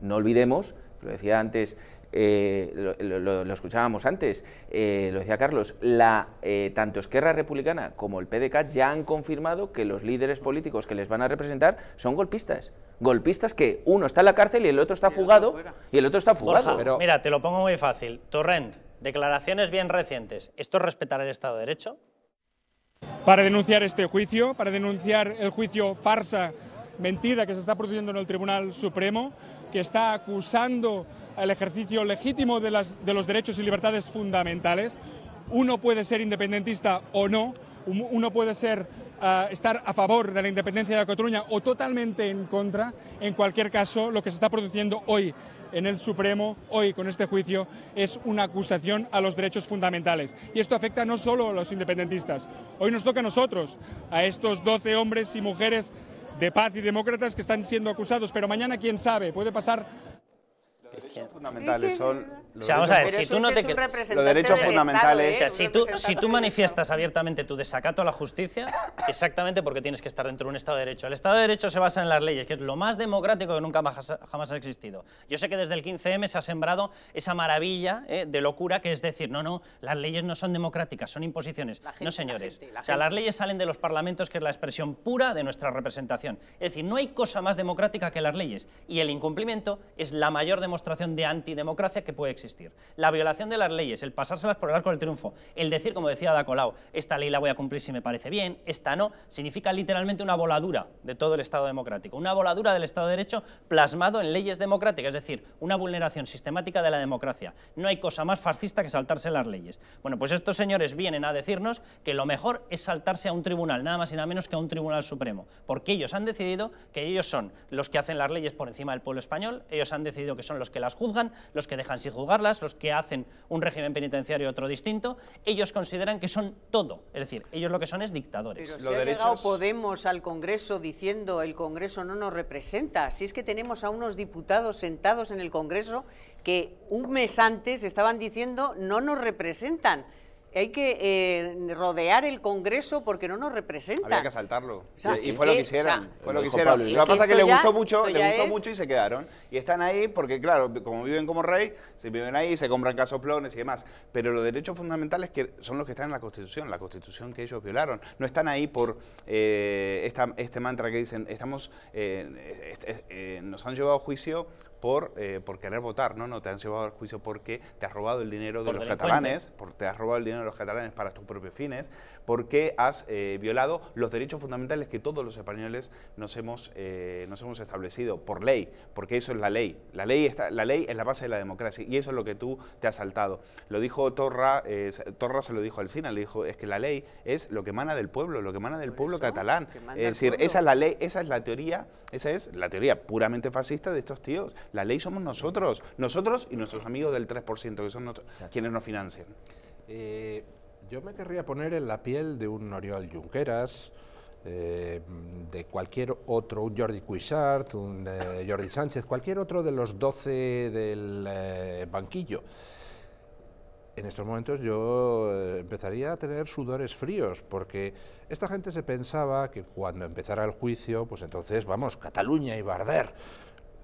no olvidemos, lo decía antes, eh, lo, escuchábamos antes, eh, lo decía Carlos, la, eh, tanto Esquerra Republicana como el PDK ya han confirmado que los líderes políticos que les van a representar son golpistas. Golpistas que uno está en la cárcel y el otro está fugado. Y el otro está fugado. Pero... Mira, te lo pongo muy fácil. Torrent, declaraciones bien recientes. ¿Esto es respetar el Estado de Derecho? Para denunciar este juicio, para denunciar el juicio farsa mentira que se está produciendo en el Tribunal Supremo, que está acusando el ejercicio legítimo de, los derechos y libertades fundamentales. Uno puede ser independentista o no, uno puede ser ah, estar a favor de la independencia de Cataluña o totalmente en contra. En cualquier caso, lo que se está produciendo hoy en el Supremo, hoy con este juicio, es una acusación a los derechos fundamentales. Y esto afecta no solo a los independentistas. Hoy nos toca a nosotros, a estos 12 hombres y mujeres de paz y demócratas que están siendo acusados. Pero mañana, quién sabe, puede pasar. fundamentales son o vamos a ver, si tú no te Los derechos ¿eh? fundamentales... ¿eh? si tú, si tú manifiestas abiertamente tu desacato a la justicia, exactamente porque tienes que estar dentro de un Estado de Derecho. El Estado de Derecho se basa en las leyes, que es lo más democrático que nunca jamás ha existido. Yo sé que desde el 15M se ha sembrado esa maravilla ¿eh? de locura que es decir, no, no, las leyes no son democráticas, son imposiciones. no, señores. O sea, las leyes salen de los parlamentos, que es la expresión pura de nuestra representación. Es decir, no hay cosa más democrática que las leyes. Y el incumplimiento es la mayor demostración de antidemocracia que puede existir. La violación de las leyes, el pasárselas por el arco del triunfo, el decir, como decía Dacolao, esta ley la voy a cumplir si me parece bien, esta no, significa literalmente una voladura de todo el Estado democrático, una voladura del Estado de Derecho plasmado en leyes democráticas, es decir, una vulneración sistemática de la democracia. No hay cosa más fascista que saltarse las leyes. Bueno, pues estos señores vienen a decirnos que lo mejor es saltarse a un tribunal, nada más y nada menos que a un tribunal supremo, porque ellos han decidido que ellos son los que hacen las leyes por encima del pueblo español, ellos han decidido que son los que las juzgan, los que dejan sin juzgar, los que hacen un régimen penitenciario y otro distinto, ellos consideran que son todo. Es decir, ellos lo que son es dictadores. Pero si ha Podemos al Congreso diciendo el Congreso no nos representa, si es que tenemos a unos diputados sentados en el Congreso que un mes antes estaban diciendo no nos representan hay que eh, rodear el Congreso porque no nos representan. Había que asaltarlo. y, fue lo que hicieron. lo que pasa es que les gustó mucho, gustó mucho y se quedaron. Y están ahí porque, claro, como viven como rey, se viven ahí, se compran casoplones y demás. Pero los derechos fundamentales que son los que están en la Constitución, la Constitución que ellos violaron. No están ahí por eh, esta, este mantra que dicen, estamos, eh, nos han llevado a juicio eh, por, querer votar. No, no, te han llevado al juicio porque te has robado el dinero de los catalanes, porque te has robado el dinero de los catalanes para tus propios fines, porque has eh, violado los derechos fundamentales que todos los españoles nos hemos, eh, nos hemos establecido por ley, porque eso es la ley. La ley, está, la ley es la base de la democracia y eso es lo que tú te has saltado. Lo dijo Torra, Torra se lo dijo al Sina, le dijo, es que la ley es lo que emana del pueblo, lo que emana del pueblo catalán. Es decir, esa es la ley, esa es la teoría, esa es la teoría puramente fascista de estos tíos. La ley somos nosotros, nosotros y nuestros amigos del 3%, que son quienes nos financian. Eh, yo me querría poner en la piel de un Oriol Junqueras, eh, de cualquier otro, un Jordi Cuixart, un eh, Jordi Sánchez, cualquier otro de los 12 del banquillo en estos momentos yo empezaría a tener sudores fríos, porque esta gente se pensaba que cuando empezara el juicio, pues entonces, vamos, Cataluña y Barder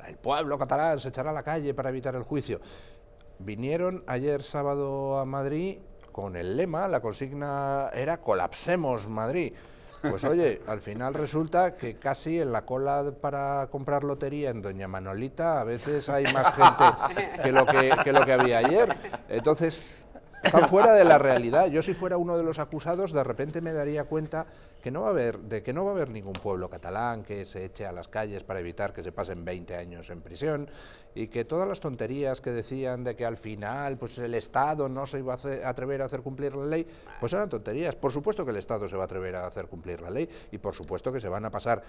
el pueblo catalán se echará a la calle para evitar el juicio. Vinieron ayer sábado a Madrid con el lema, la consigna era colapsemos Madrid. Pues oye, al final resulta que casi en la cola para comprar lotería en Doña Manolita a veces hay más gente que lo que, que lo que había ayer. Entonces, están fuera de la realidad. Yo si fuera uno de los acusados, de repente me daría cuenta que no va a haber, de que no va a haber ningún pueblo catalán que se eche a las calles para evitar que se pasen 20 años en prisión y que todas las tonterías que decían de que al final pues el Estado no se iba a atrever a hacer cumplir la ley, pues eran tonterías. Por supuesto que el Estado se va a atrever a hacer cumplir la ley y por supuesto que se van a pasar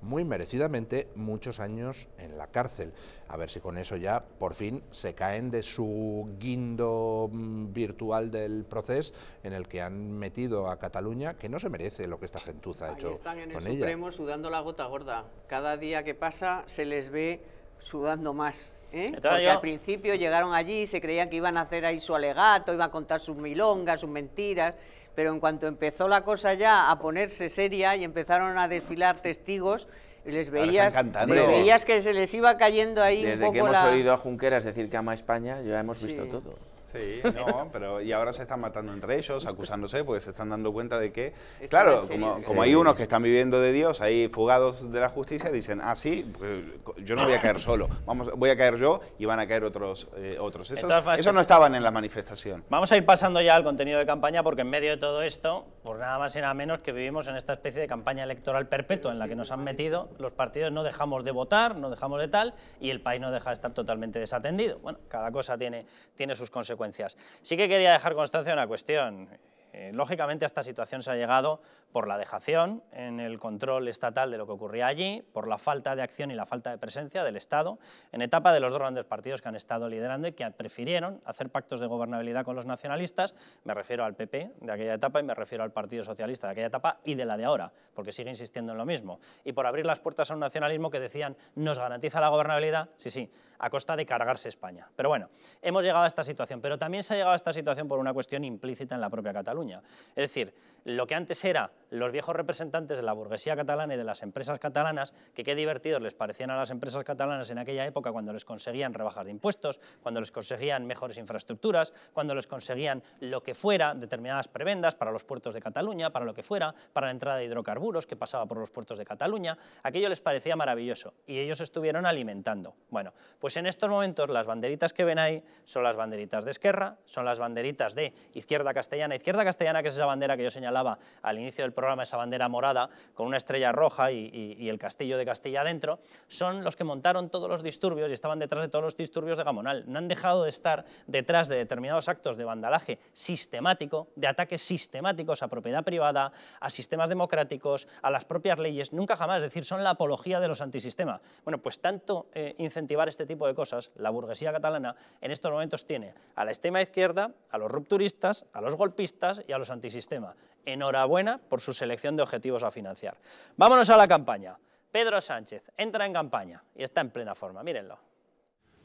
muy merecidamente muchos años en la cárcel. A ver si con eso ya por fin se caen de su guindo virtual mm, del proceso en el que han metido a Cataluña, que no se merece lo que esta gentuza ha hecho están en el Supremo sudando la gota gorda. Cada día que pasa se les ve sudando más. ¿eh? Porque al principio llegaron allí se creían que iban a hacer ahí su alegato, iban a contar sus milongas, sus mentiras, pero en cuanto empezó la cosa ya a ponerse seria y empezaron a desfilar testigos, les veías, veías que se les iba cayendo ahí Desde un poco que hemos oído a Junqueras decir que ama España, ya hemos visto todo. Sí, no, pero y ahora se están matando entre ellos, acusándose, porque se están dando cuenta de que, claro, como, hay unos que están viviendo de Dios, hay fugados de la justicia, dicen, ah, sí, pues, yo no voy a caer solo, vamos, voy a caer yo y van a caer otros. Eh, otros. esos no estaban en la manifestación. Vamos a ir pasando ya al contenido de campaña, porque en medio de todo esto, por nada más y nada menos que vivimos en esta especie de campaña electoral perpetua en la que nos han metido, los partidos no dejamos de votar, no dejamos de tal, y el país no deja de estar totalmente desatendido. Bueno, cada cosa tiene, tiene sus consecuencias. Sí que quería dejar constancia de una cuestión, eh, lógicamente a esta situación se ha llegado por la dejación en el control estatal de lo que ocurría allí, por la falta de acción y la falta de presencia del Estado, en etapa de los dos grandes partidos que han estado liderando y que prefirieron hacer pactos de gobernabilidad con los nacionalistas, me refiero al PP de aquella etapa y me refiero al Partido Socialista de aquella etapa y de la de ahora, porque sigue insistiendo en lo mismo, y por abrir las puertas a un nacionalismo que decían nos garantiza la gobernabilidad, sí, sí, a costa de cargarse España. Pero bueno, hemos llegado a esta situación, pero también se ha llegado a esta situación por una cuestión implícita en la propia Cataluña. Es decir, lo que antes era los viejos representantes de la burguesía catalana y de las empresas catalanas, que qué divertidos les parecían a las empresas catalanas en aquella época cuando les conseguían rebajas de impuestos, cuando les conseguían mejores infraestructuras, cuando les conseguían lo que fuera, determinadas prebendas para los puertos de Cataluña, para lo que fuera, para la entrada de hidrocarburos que pasaba por los puertos de Cataluña, aquello les parecía maravilloso y ellos estuvieron alimentando. Bueno, pues en estos momentos las banderitas que ven ahí son las banderitas de Esquerra, son las banderitas de Izquierda Castellana, Izquierda Castellana que es esa bandera que yo señalaba al inicio del programa, esa bandera morada con una estrella roja y, el castillo de Castilla adentro, son los que montaron todos los disturbios y estaban detrás de todos los disturbios de Gamonal. No han dejado de estar detrás de determinados actos de vandalaje sistemático, de ataques sistemáticos a propiedad privada, a sistemas democráticos, a las propias leyes, nunca jamás, es decir, son la apología de los antisistema. Bueno, pues tanto eh, incentivar este tipo de cosas, la burguesía catalana en estos momentos tiene a la extrema izquierda, a los rupturistas, a los golpistas y a los antisistema enhorabuena por su selección de objetivos a financiar. Vámonos a la campaña. Pedro Sánchez entra en campaña y está en plena forma, mírenlo.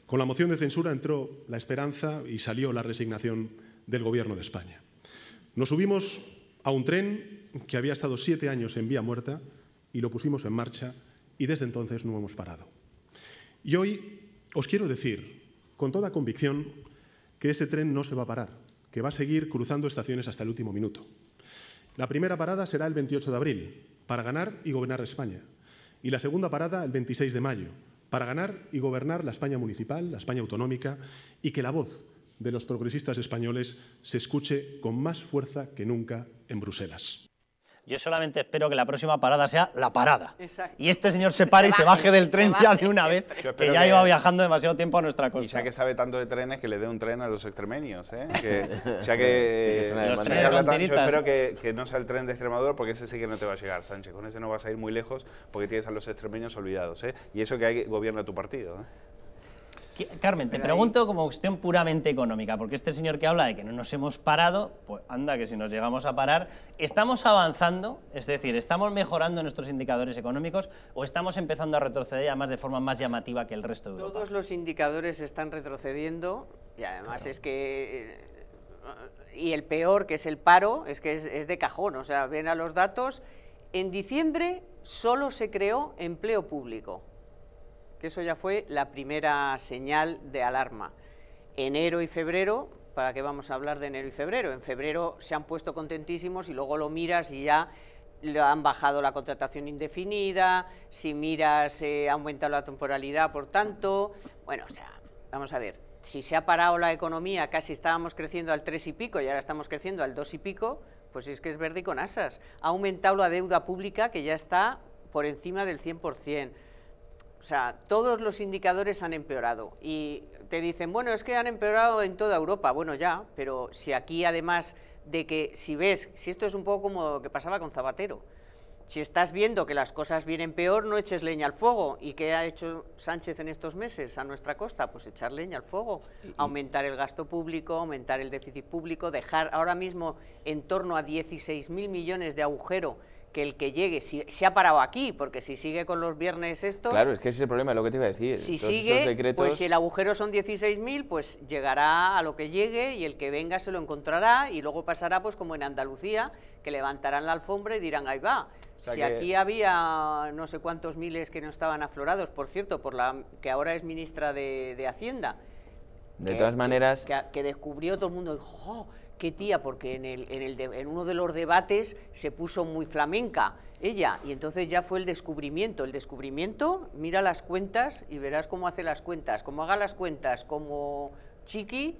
Con la moción de censura entró la esperanza y salió la resignación del Gobierno de España. Nos subimos a un tren que había estado siete años en vía muerta y lo pusimos en marcha y desde entonces no hemos parado. Y hoy os quiero decir con toda convicción que ese tren no se va a parar, que va a seguir cruzando estaciones hasta el último minuto. La primera parada será el 28 de abril, para ganar y gobernar España. Y la segunda parada el 26 de mayo, para ganar y gobernar la España municipal, la España autonómica, y que la voz de los progresistas españoles se escuche con más fuerza que nunca en Bruselas. Yo solamente espero que la próxima parada sea la parada. Y este señor se pare y se baje, del tren ya de una vez, que, ya iba viajando demasiado tiempo a nuestra costa. Y ya que sabe tanto de trenes, que le dé un tren a los extremeños, ¿eh? ya que... yo espero que, no sea el tren de Extremadura, porque ese sí que no te va a llegar, Sánchez. Con ese no vas a ir muy lejos, porque tienes a los extremeños olvidados, ¿eh? Y eso que hay gobierna tu partido, ¿eh? Carmen, te pregunto como cuestión puramente económica, porque este señor que habla de que no nos hemos parado, pues anda que si nos llegamos a parar, ¿estamos avanzando? Es decir, ¿estamos mejorando nuestros indicadores económicos o estamos empezando a retroceder además de forma más llamativa que el resto de Europa? Todos los indicadores están retrocediendo y además es que... Eh, y el peor, que es el paro, es que es, es de cajón, o sea, ven a los datos. En diciembre solo se creó empleo público eso ya fue la primera señal de alarma. Enero y febrero, ¿para qué vamos a hablar de enero y febrero? En febrero se han puesto contentísimos y luego lo miras y ya han bajado la contratación indefinida, si miras eh, ha aumentado la temporalidad, por tanto, bueno, o sea, vamos a ver, si se ha parado la economía, casi estábamos creciendo al 3 y pico y ahora estamos creciendo al 2 y pico, pues es que es verde con asas. Ha aumentado la deuda pública que ya está por encima del 100%. O sea, todos los indicadores han empeorado y te dicen, bueno, es que han empeorado en toda Europa. Bueno, ya, pero si aquí además de que si ves, si esto es un poco como lo que pasaba con Zapatero, si estás viendo que las cosas vienen peor, no eches leña al fuego. ¿Y qué ha hecho Sánchez en estos meses a nuestra costa? Pues echar leña al fuego, aumentar el gasto público, aumentar el déficit público, dejar ahora mismo en torno a 16.000 millones de agujero que el que llegue, si se ha parado aquí, porque si sigue con los viernes esto... Claro, es que ese es el problema, es lo que te iba a decir. Si sigue, pues si el agujero son 16.000, pues llegará a lo que llegue y el que venga se lo encontrará y luego pasará pues como en Andalucía, que levantarán la alfombra y dirán, ahí va. si aquí había no sé cuántos miles que no estaban aflorados, por cierto, por la que ahora es ministra de, Hacienda. De que, todas maneras... Que, descubrió todo el mundo, dijo, oh, qué tía, porque en, uno de los debates se puso muy flamenca ella, y entonces ya fue el descubrimiento. El descubrimiento, mira las cuentas y verás cómo hace las cuentas, cómo haga las cuentas, como Chiqui,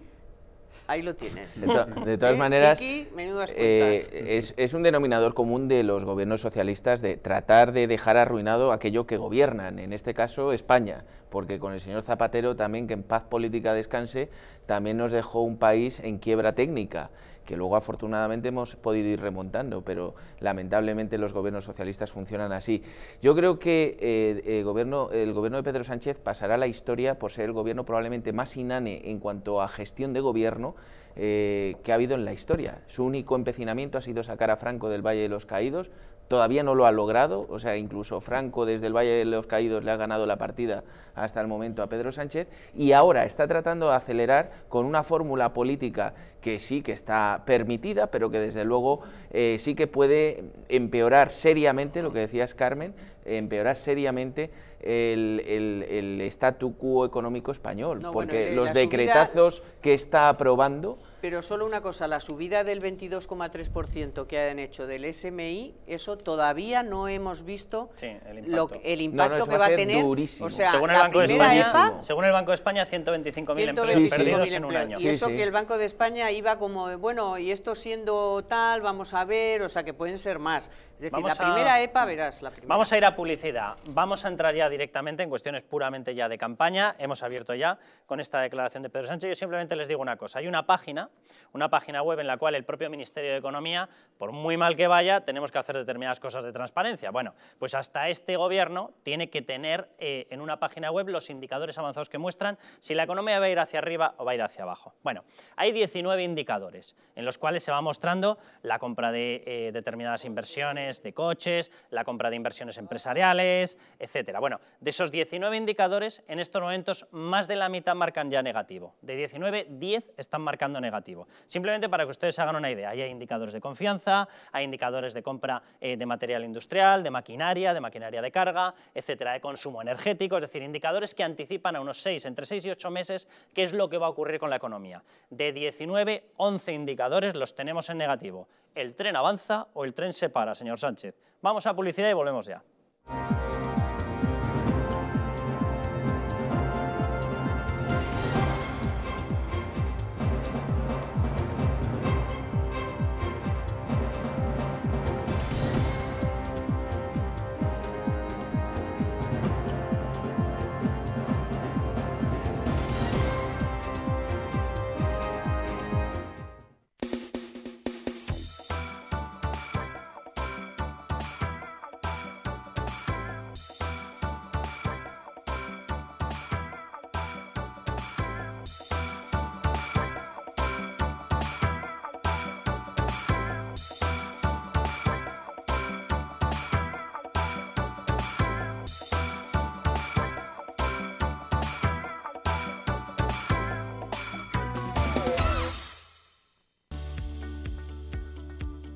Ahí lo tienes. De, todas eh, maneras, eh, es, un denominador común de los gobiernos socialistas de tratar de dejar arruinado aquello que gobiernan, en este caso España, porque con el señor Zapatero también, que en paz política descanse, también nos dejó un país en quiebra técnica que luego afortunadamente hemos podido ir remontando, pero lamentablemente los gobiernos socialistas funcionan así. Yo creo que eh, el, gobierno, el gobierno de Pedro Sánchez pasará la historia por ser el gobierno probablemente más inane en cuanto a gestión de gobierno eh, que ha habido en la historia. Su único empecinamiento ha sido sacar a Franco del Valle de los Caídos, todavía no lo ha logrado, o sea, incluso Franco desde el Valle de los Caídos le ha ganado la partida hasta el momento a Pedro Sánchez y ahora está tratando de acelerar con una fórmula política que sí que está permitida, pero que desde luego eh, sí que puede empeorar seriamente, lo que decías Carmen, empeorar seriamente el, el, statu quo económico español, porque los decretazos que está aprobando pero solo una cosa, la subida del 22,3% que han hecho del SMI, eso todavía no hemos visto el impacto, que va a, tener. según, el Banco de España, según el Banco de España, 125.000 empleos perdidos en un año. Y eso que el Banco de España iba como, bueno, y esto siendo tal, vamos a ver, o sea, que pueden ser más. Es la primera EPA verás la primera. Vamos a ir a publicidad. Vamos a entrar ya directamente en cuestiones puramente ya de campaña. Hemos abierto ya con esta declaración de Pedro Sánchez. Yo simplemente les digo una cosa. Hay una página, una página web en la cual el propio Ministerio de Economía, por muy mal que vaya, tenemos que hacer determinadas cosas de transparencia. Bueno, pues hasta este gobierno tiene que tener eh, en una página web los indicadores avanzados que muestran si la economía va a ir hacia arriba o va a ir hacia abajo. Bueno, hay 19 indicadores en los cuales se va mostrando la compra de eh, determinadas inversiones, de coches, la compra de inversiones empresariales, etcétera. Bueno, de esos 19 indicadores, en estos momentos más de la mitad marcan ya negativo. De 19, 10 están marcando negativo. Simplemente para que ustedes hagan una idea, hay indicadores de confianza, hay indicadores de compra eh, de material industrial, de maquinaria, de maquinaria de carga, etcétera, de consumo energético, es decir, indicadores que anticipan a unos 6, entre 6 y 8 meses, qué es lo que va a ocurrir con la economía. De 19, 11 indicadores los tenemos en negativo ¿El tren avanza o el tren se para, señor Sánchez? Vamos a publicidad y volvemos ya.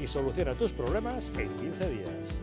y soluciona tus problemas en 15 días.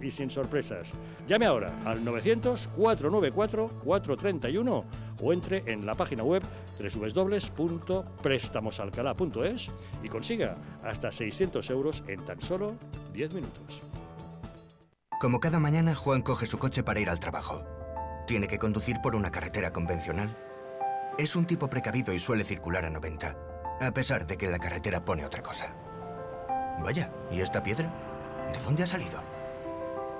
y sin sorpresas. Llame ahora al 900-494-431 o entre en la página web www.préstamosalcalá.es y consiga hasta 600 euros en tan solo 10 minutos. Como cada mañana, Juan coge su coche para ir al trabajo. Tiene que conducir por una carretera convencional. Es un tipo precavido y suele circular a 90, a pesar de que la carretera pone otra cosa. Vaya, ¿y esta piedra? ¿De dónde ha salido?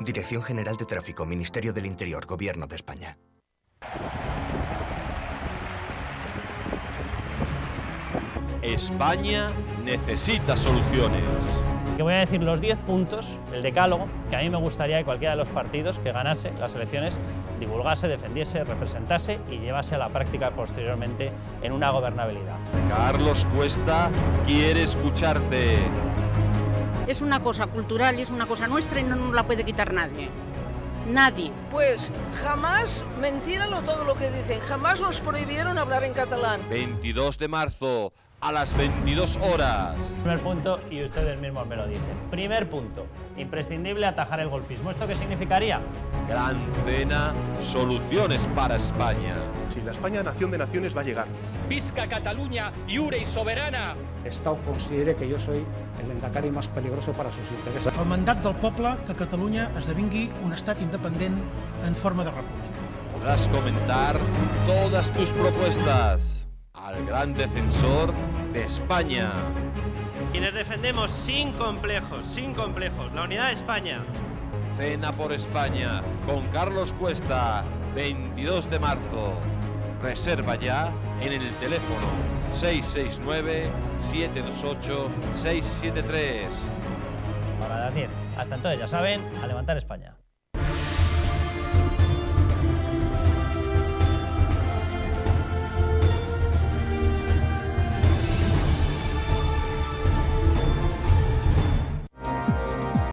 Dirección General de Tráfico, Ministerio del Interior, Gobierno de España. España necesita soluciones. Que voy a decir los 10 puntos, el decálogo, que a mí me gustaría que cualquiera de los partidos que ganase las elecciones divulgase, defendiese, representase y llevase a la práctica posteriormente en una gobernabilidad. Carlos Cuesta quiere escucharte es una cosa cultural y es una cosa nuestra y no nos la puede quitar nadie. Nadie. Pues jamás, mentíralo todo lo que dicen, jamás nos prohibieron hablar en catalán. 22 de marzo, a las 22 horas. Primer punto, y ustedes mismos me lo dicen. Primer punto, imprescindible atajar el golpismo. ¿Esto qué significaría? Gran cena, soluciones para España. Si la España nación de naciones va a llegar. Visca Cataluña, Iure y soberana. Estado considere que yo soy el endacari más peligroso para sus intereses. El mandat del poble que Catalunya esdevingui un estat independent en forma de república. Podrás comentar todas tus propuestas al gran defensor de España. Quienes defendemos sin complejos, sin complejos, la unidad de España. Cena por España con Carlos Cuesta, 22 de marzo. Reserva ya en el teléfono 669-728-673. hasta entonces ya saben, a levantar España.